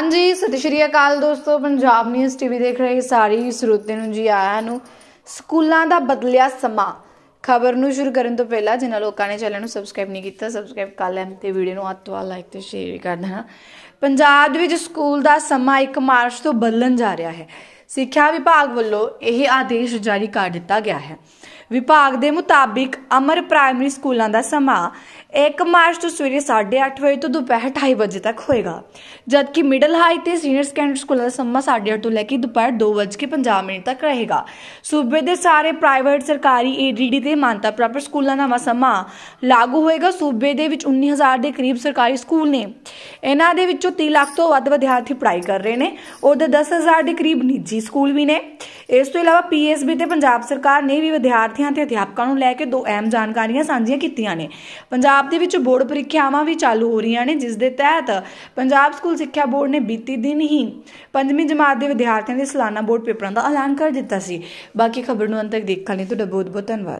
ਹਾਂਜੀ ਸਤਿ ਸ਼੍ਰੀ ਅਕਾਲ ਦੋਸਤੋ ਪੰਜਾਬ ਨਿਊਜ਼ ਟੀਵੀ ਦੇਖ ਰਹੇ ਸਾਰੇ ਸਰੋਤੇ ਨੂੰ ਜੀ ਆਇਆਂ ਨੂੰ ਸਕੂਲਾਂ ਦਾ ਬਦਲਿਆ ਸਮਾਂ ਖਬਰ ਨੂੰ ਸ਼ੁਰੂ ਕਰਨ ਤੋਂ ਪਹਿਲਾਂ ਜਿਨ੍ਹਾਂ ਲੋਕਾਂ ਨੇ ਚੈਨਲ ਨੂੰ ਸਬਸਕ੍ਰਾਈਬ ਨਹੀਂ ਕੀਤਾ ਸਬਸਕ੍ਰਾਈਬ ਕਰ ਲੈਣ ਤੇ ਵੀਡੀਓ ਨੂੰ ਅੱਤ ਵਾਲਾ ਲਾਈਕ ਤੇ ਸ਼ੇਅਰ ਕਰ ਦੇਣਾ ਪੰਜਾਬ ਦੇ ਵਿੱਚ ਸਕੂਲ ਦਾ ਸਮਾਂ 1 ਮਾਰਚ ਤੋਂ ਬਦਲਣ ਜਾ ਰਿਹਾ ਹੈ ਸਿੱਖਿਆ ਵਿਭਾਗ ਵੱਲੋਂ ਇਹ ਆਦੇਸ਼ ਜਾਰੀ ਕਰ ਦਿੱਤਾ ਗਿਆ ਹੈ ਵਿਭਾਗ ਦੇ ਮੁਤਾਬਿਕ ਅਮਰ ਪ੍ਰਾਇਮਰੀ ਸਕੂਲਾਂ ਦਾ ਸਮਾਂ 1 ਮਾਰਚ ਤੋਂ ਸਵੇਰੇ 8:30 ਵਜੇ ਤੋਂ ਦੁਪਹਿਰ 2:30 ਵਜੇ ਤੱਕ ਹੋਏਗਾ ਜਦਕਿ ਮਿਡਲ ਹਾਈ ਤੇ ਸੀਨੀਅਰ ਸੈਕੰਡਰੀ ਸਕੂਲਾਂ ਦਾ ਸਮਾਂ 8:30 ਤੋਂ ਲੈ ਕੇ ਦੁਪਹਿਰ 2:50 ਮਿੰਟ ਤੱਕ ਰਹੇਗਾ ਸੂਬੇ ਦੇ ਸਾਰੇ ਪ੍ਰਾਈਵੇਟ ਸਰਕਾਰੀ ਏਡੀਡੀ ਦੇ ਮਾਨਤਾ ਪ੍ਰਾਪਤ ਸਕੂਲਾਂ ਦਾ ਸਮਾਂ ਲਾਗੂ ਹੋਏਗਾ ਸੂਬੇ ਦੇ ਵਿੱਚ 19000 ਦੇ ਕਰੀਬ ਸਰਕਾਰੀ ਸਕੂਲ ਨੇ ਇਹਨਾਂ ਦੇ ਵਿੱਚੋਂ 3 ਲੱਖ ਤੋਂ ਵੱਧ ਵਿਦਿਆਰਥੀ ਪੜ੍ਹਾਈ ਕਰ ਰਹੇ ਨੇ ਉਹਦੇ 10000 ਦੇ ਕਰੀਬ ਨਿੱਜੀ ਨਿੱਜੀ ਸਕੂਲ ਵੀ ਨੇ ਇਸ ਤੋਂ ਇਲਾਵਾ ਪੀਐਸਬੀ ਤੇ ਪੰਜਾਬ ਸਰਕਾਰ ਨੇ ਵੀ ਵਿਦਿਆਰਥੀਆਂ ਤੇ ਅਧਿਆਪਕਾਂ ਨੂੰ ਲੈ ਕੇ ਦੋ ਅਹਿਮ ਜਾਣਕਾਰੀਆਂ ਸਾਂਝੀਆਂ ਕੀਤੀਆਂ ਨੇ ਪੰਜਾਬ ਦੇ ਵਿੱਚ ਬੋਰਡ ਪ੍ਰੀਖਿਆਵਾਂ ਵੀ ਚਾਲੂ ਹੋ ਰਹੀਆਂ ਨੇ ਜਿਸ ਦੇ ਤਹਿਤ ਪੰਜਾਬ ਸਕੂਲ ਸਿੱਖਿਆ ਬੋਰਡ ਨੇ ਬੀਤੀ ਦਿਨ ਹੀ ਪੰਜਵੀਂ ਜਮਾਤ ਦੇ ਵਿਦਿਆਰਥੀਆਂ ਦੇ ਸਾਲਾਨਾ ਬੋਰਡ ਪੇਪਰਾਂ ਦਾ ਐਲਾਨ ਕਰ ਦਿੱਤਾ ਸੀ ਬਾਕੀ ਖਬਰ ਨੂੰ ਅੰਤ ਤੱਕ ਦੇਖਣ ਲਈ ਤੁਹਾਡਾ ਬਹੁਤ ਬਹੁਤ ਧੰਨਵਾਦ